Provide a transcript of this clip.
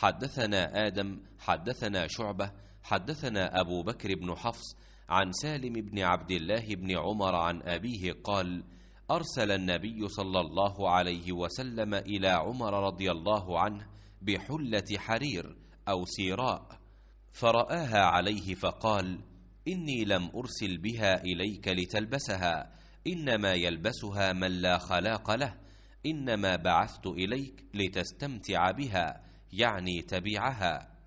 حدثنا آدم حدثنا شعبة حدثنا أبو بكر بن حفص عن سالم بن عبد الله بن عمر عن أبيه قال أرسل النبي صلى الله عليه وسلم إلى عمر رضي الله عنه بحلة حرير أو سيراء فرآها عليه فقال إني لم أرسل بها إليك لتلبسها إنما يلبسها من لا خلاق له إنما بعثت إليك لتستمتع بها يعني تبيعها